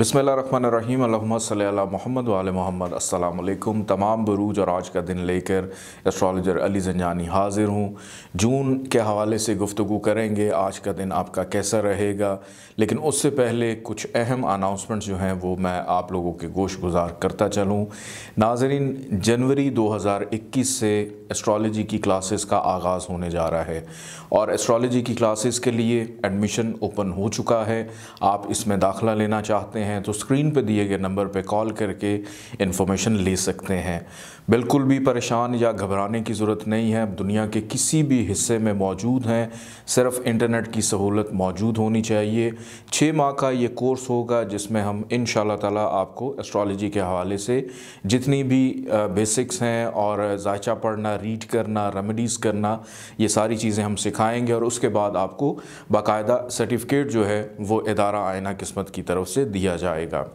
बसमीम महमद मोहम्मद वाल महमद अल्लाम तमाम बरूज और आज का दिन लेकर एस्ट्रॉजर अली जनजानी हाजिर हूँ जून के हवाले से गुफ्तु करेंगे आज का दिन आपका कैसा रहेगा लेकिन उससे पहले कुछ अहम अनाउंसमेंट्स जो हैं वो मैं आप लोगों के गोश गुजार करता चलूँ नाजरीन जनवरी दो हज़ार इक्कीस से एस्ट्रॉलोजी की क्लासेस का आगाज़ होने जा रहा है और एस्ट्रॉलोजी की क्लासेस के लिए एडमिशन ओपन हो चुका है आप इसमें दाखिला लेना चाहते हैं हैं तो स्क्रीन पर दिए गए नंबर पर कॉल करके इन्फॉर्मेशन ले सकते हैं बिल्कुल भी परेशान या घबराने की ज़रूरत नहीं है दुनिया के किसी भी हिस्से में मौजूद हैं सिर्फ इंटरनेट की सहूलत मौजूद होनी चाहिए छः माह का ये कोर्स होगा जिसमें हम इन ताला आपको एस्ट्रोलॉजी के हवाले से जितनी भी बेसिक्स हैं और जायचा पढ़ना रीड करना रेमडीज करना ये सारी चीज़ें हम सिखाएंगे और उसके बाद आपको बाकायदा सर्टिफिकेट जो है वो अदारा आयना किस्मत की तरफ से दिया जाएगा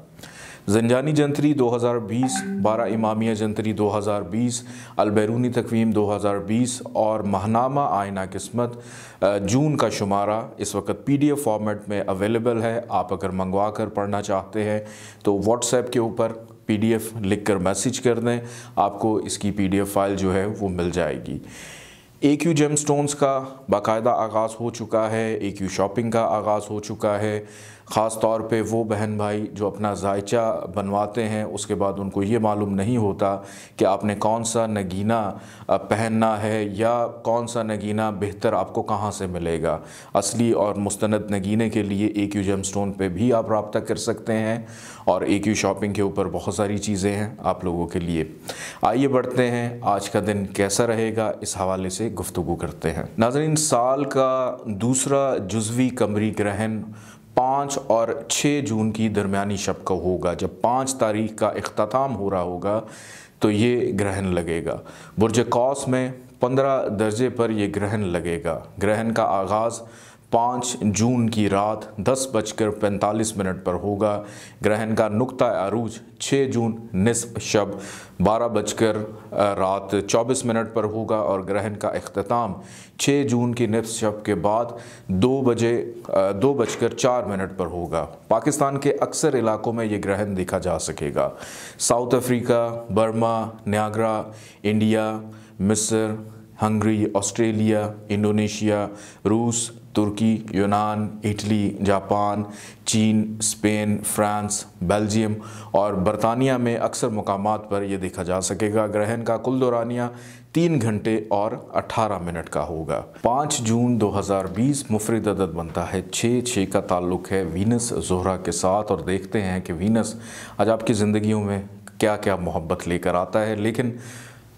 जंजानी जंतरी 2020, बारह इमामिया जंतरी 2020, अलबैरूनी तकवीम 2020 और महनामा आयना किस्मत जून का शुमारा इस वक्त पीडीएफ फॉर्मेट में अवेलेबल है आप अगर मंगवा कर पढ़ना चाहते हैं तो व्हाट्सएप के ऊपर पीडीएफ लिखकर मैसेज कर दें आपको इसकी पीडीएफ फाइल जो है वो मिल जाएगी ए क्यू जेम स्टोन्स का बाकायदा आगाज़ हो चुका है ए क्यू शॉपिंग का आगाज़ हो चुका है ख़ास तौर पे वो बहन भाई जो अपना जायचा बनवाते हैं उसके बाद उनको ये मालूम नहीं होता कि आपने कौन सा नगीना पहनना है या कौन सा नगीना बेहतर आपको कहाँ से मिलेगा असली और मुस्तंद नगीने के लिए एक यू जम स्टोन पर भी आप रबता कर सकते हैं और एक यू शॉपिंग के ऊपर बहुत सारी चीज़ें हैं आप लोगों के लिए आइए बढ़ते हैं आज का दिन कैसा रहेगा इस हवाले से गुफ्तु करते हैं नाजरीन साल का दूसरा जुजवी कमरी ग्रहण पाँच और छः जून की दरमियानी शब का होगा जब पाँच तारीख का अख्ताम हो रहा होगा तो ये ग्रहण लगेगा बुरज कौस में पंद्रह दर्जे पर यह ग्रहण लगेगा ग्रहण का आगाज़ पाँच जून की रात दस बजकर पैंतालीस मिनट पर होगा ग्रहण का नुकता आरूज छः जून निसफ शब बारह बजकर रात चौबीस मिनट पर होगा और ग्रहण का अख्ताम छः जून की निसफ शब के बाद दो बजे दो बजकर चार मिनट पर होगा पाकिस्तान के अक्सर इलाकों में ये ग्रहण देखा जा सकेगा South Africa Burma Niagara India मिस्र हंगरी ऑस्ट्रेलिया इंडोनेशिया रूस तुर्की यूनान इटली जापान चीन स्पेन फ्रांस बेल्जियम और बरतानिया में अक्सर मकाम पर यह देखा जा सकेगा ग्रहण का कुल दौरानिया तीन घंटे और 18 मिनट का होगा 5 जून 2020 मुफरद अदद बनता है छः छः का ताल्लुक है वीनस जोहरा के साथ और देखते हैं कि वीनस आज आपकी ज़िंदगियों में क्या क्या मोहब्बत लेकर आता है लेकिन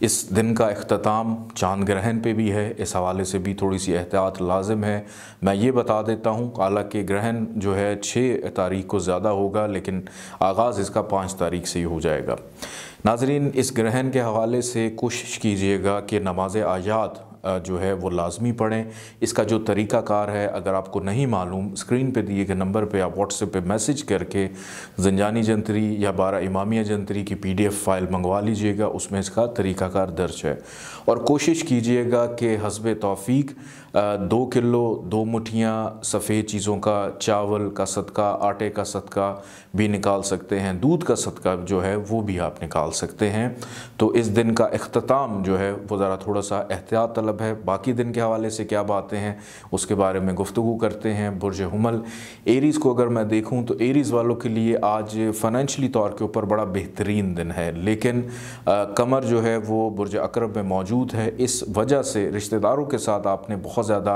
इस दिन का अख्ताम चांद ग्रहण पे भी है इस हवाले से भी थोड़ी सी एहतियात लाजिम है मैं ये बता देता हूँ के ग्रहण जो है छः तारीख को ज़्यादा होगा लेकिन आगाज़ इसका पाँच तारीख से ही हो जाएगा नाजरीन इस ग्रहण के हवाले से कोशिश कीजिएगा कि नमाज आयात जो है वो लाजमी पढ़ें इसका जो तरीक़ाकार है अगर आपको नहीं मालूम स्क्रीन पे दिए गए नंबर पे आप व्हाट्सएप पे मैसेज करके जंजानी जंतरी या बारह इमामिया जंतरी की पीडीएफ फाइल मंगवा लीजिएगा उसमें इसका तरीक़ाकार दर्ज है और कोशिश कीजिएगा कि हसब तोफ़ी दो किलो दो मुठियाँ सफ़ेद चीज़ों का चावल का सदका आटे का सदका भी निकाल सकते हैं दूध का सदका जो है वो भी आप निकाल सकते हैं तो इस दिन का अख्ताम जो है वो ज़रा थोड़ा सा एहतियात तलब मतलब है बाकी दिन के हवाले से क्या बातें हैं उसके बारे में गुफ्तु करते हैं बुरज हमल एरीज़ को अगर मैं देखूँ तो एरीज़ वालों के लिए आज फाइनेंशली तौर के ऊपर बड़ा बेहतरीन दिन है लेकिन आ, कमर जो है वो बुरज अकरब में मौजूद है इस वजह से रिश्तेदारों के साथ आपने बहुत ज़्यादा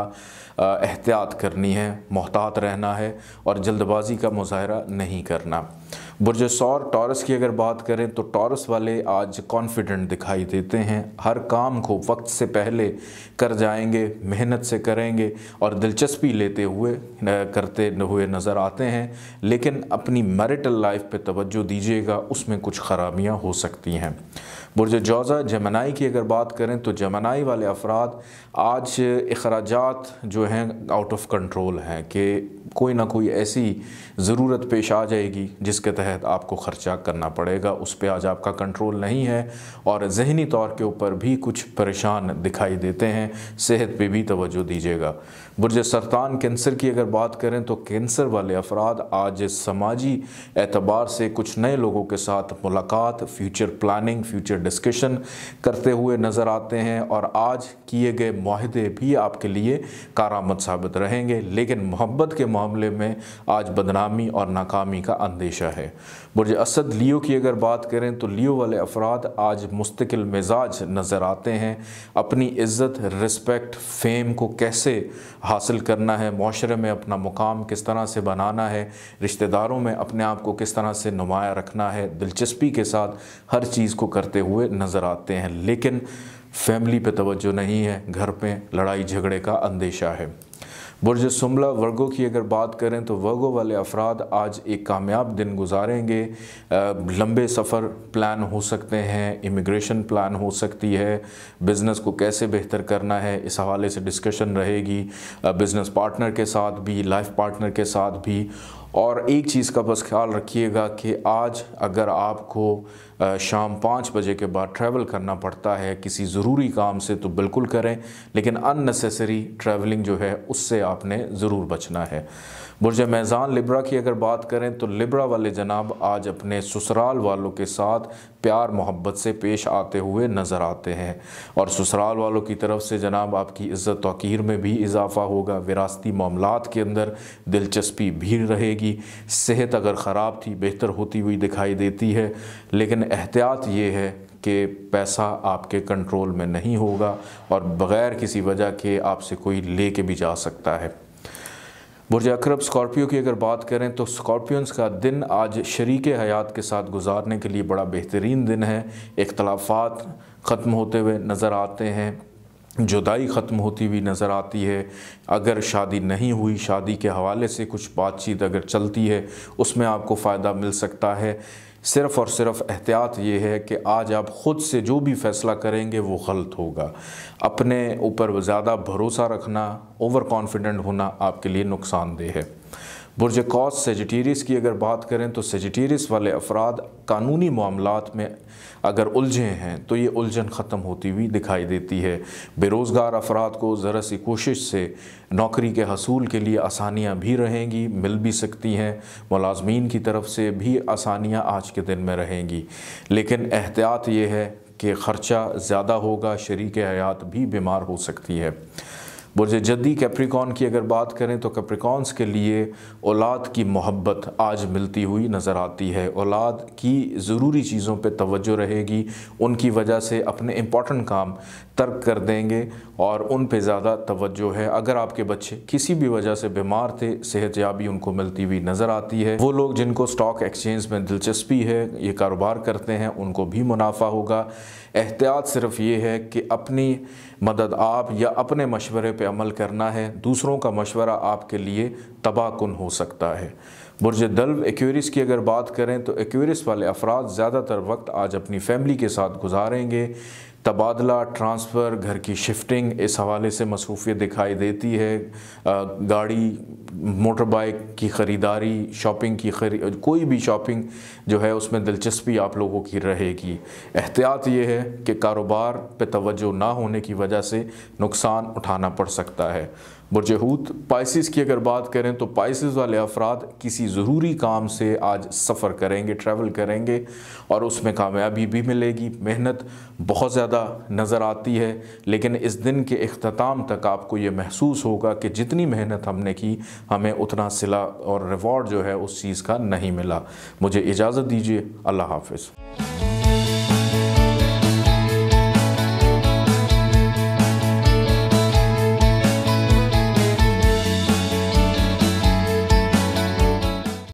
एहतियात करनी है मोहतात रहना है और जल्दबाजी का मुजाहरा नहीं करना बुरज सौर टॉरस की अगर बात करें तो टॉरस वाले आज कॉन्फिडेंट दिखाई देते हैं हर काम को वक्त से पहले कर जाएंगे मेहनत से करेंगे और दिलचस्पी लेते हुए करते हुए नज़र आते हैं लेकिन अपनी मैरिटल लाइफ पे तवज्जो दीजिएगा उसमें कुछ ख़राबियाँ हो सकती हैं बुरज जौज़ा जमनाई की अगर बात करें तो जमनाई वाले अफराद आज अखराज जो हैं आउट ऑफ कंट्रोल हैं कि कोई ना कोई ऐसी ज़रूरत पेश आ जाएगी जिसके तहत आपको ख़र्चा करना पड़ेगा उस पर आज आपका कंट्रोल नहीं है और जहनी तौर के ऊपर भी कुछ परेशान दिखाई देते हैं सेहत पे भी तवज्जो दीजिएगा बुरज सरतान कैंसर की अगर बात करें तो कैंसर वाले अफराद आज समाजी एतबार से कुछ नए लोगों के साथ मुलाकात फ्यूचर प्लानिंग फ्यूचर डिस्कशन करते हुए नज़र आते हैं और आज किए गए माहदे भी आपके लिए कारामद साबित रहेंगे लेकिन मोहब्बत के मामले में आज बदनामी और नाकामी का अंदेशा है बुरज असद लियो की अगर बात करें तो लियो वाले अफराद आज मुस्तकिल मिजाज नज़र आते हैं अपनी इज़्ज़त रिस्पेक्ट फेम को कैसे हासिल करना है माशरे में अपना मुकाम किस तरह से बनाना है रिश्तेदारों में अपने आप को किस तरह से नुमाया रखना है दिलचस्पी के साथ हर चीज़ को करते हुए नज़र आते हैं लेकिन फैमिली पे तवज्जो नहीं है घर पे लड़ाई झगड़े का अंदेशा है बुरज सुमला वर्गों की अगर बात करें तो वर्गों वाले अफराद आज एक कामयाब दिन गुजारेंगे लंबे सफ़र प्लान हो सकते हैं इमिग्रेशन प्लान हो सकती है बिज़नेस को कैसे बेहतर करना है इस हवाले से डिस्कशन रहेगी बिज़नेस पार्टनर के साथ भी लाइफ पार्टनर के साथ भी और एक चीज़ का बस ख्याल रखिएगा कि आज अगर आपको शाम पाँच बजे के बाद ट्रैवल करना पड़ता है किसी ज़रूरी काम से तो बिल्कुल करें लेकिन अननेसेसरी ट्रैवलिंग जो है उससे आपने ज़रूर बचना है बुरज मैज़ान लिब्रा की अगर बात करें तो लिब्रा वाले जनाब आज अपने ससुराल वालों के साथ प्यार मोहब्बत से पेश आते हुए नज़र आते हैं और ससुराल वालों की तरफ से जनाब आपकी इज़्ज़त तोर में भी इजाफ़ा होगा विरासती मामलों के अंदर दिलचस्पी भी रहेगी सेहत अगर ख़राब थी बेहतर होती हुई दिखाई देती है लेकिन एहतियात ये है कि पैसा आपके कंट्रोल में नहीं होगा और बग़ैर किसी वजह के आपसे कोई ले के भी जा सकता है बुरज अक्रब स्कॉर्पियो की अगर बात करें तो स्कॉर्पियंस का दिन आज शरीक हयात के साथ गुजारने के लिए बड़ा बेहतरीन दिन है इख्तलाफात ख़त्म होते हुए नज़र आते हैं जुदाई ख़त्म होती हुई नज़र आती है अगर शादी नहीं हुई शादी के हवाले से कुछ बातचीत अगर चलती है उसमें आपको फ़ायदा मिल सकता है सिर्फ़ और सिर्फ एहतियात ये है कि आज आप ख़ुद से जो भी फ़ैसला करेंगे वो गलत होगा अपने ऊपर ज़्यादा भरोसा रखना ओवर कॉन्फिडेंट होना आपके लिए नुकसानदेह है बुरज कौस सेजिटेरियस की अगर बात करें तो सेजिटेरियस वाले अफराद कानूनी मामलों में अगर उलझे हैं तो ये उलझन ख़त्म होती हुई दिखाई देती है बेरोज़गार अफराद को ज़रा सी कोशिश से नौकरी के हसूल के लिए आसानियाँ भी रहेंगी मिल भी सकती हैं मुलाजमीन की तरफ से भी आसानियाँ आज के दिन में रहेंगी लेकिन एहतियात ये है कि ख़र्चा ज़्यादा होगा शरीक हयात भी बीमार हो सकती है बुरज जदी कैप्रिकॉन की अगर बात करें तो कैप्रिकॉन्स के लिए औलाद की मोहब्बत आज मिलती हुई नज़र आती है औलाद की ज़रूरी चीज़ों पे तवज्जो रहेगी उनकी वजह से अपने इम्पॉटेंट काम तर्क कर देंगे और उन पे ज़्यादा तवज्जो है अगर आपके बच्चे किसी भी वजह से बीमार थे सेहत याबी उनको मिलती हुई नज़र आती है वो लोग जिनको स्टॉक एक्सचेंज में दिलचस्पी है ये कारोबार करते हैं उनको भी मुनाफा होगा एहतियात सिर्फ ये है कि अपनी मदद आप या अपने मशवरे पे अमल करना है दूसरों का मशवरा आपके लिए तबाहकुन हो सकता है बुरज दल्व एक्वेरिस की अगर बात करें तो एक्वेरिस वाले अफराद ज़्यादातर वक्त आज अपनी फैमिली के साथ गुजारेंगे तबादला ट्रांसफ़र घर की शिफ्टिंग इस हवाले से मसरूफियत दिखाई देती है गाड़ी मोटर बाइक की ख़रीदारी शॉपिंग की खरी कोई भी शॉपिंग जो है उसमें दिलचस्पी आप लोगों की रहेगी एहतियात ये है कि कारोबार पे तवज्जो ना होने की वजह से नुकसान उठाना पड़ सकता है बुरजहूत पाइसिस की अगर बात करें तो पाइसिस वाले अफराद किसी ज़रूरी काम से आज सफ़र करेंगे ट्रैवल करेंगे और उसमें कामयाबी भी मिलेगी मेहनत बहुत ज़्यादा नज़र आती है लेकिन इस दिन के अख्ताम तक आपको ये महसूस होगा कि जितनी मेहनत हमने की हमें उतना सिला और रिवॉर्ड जो है उस चीज़ का नहीं मिला मुझे इजाज़त दीजिए अल्लाह हाफ़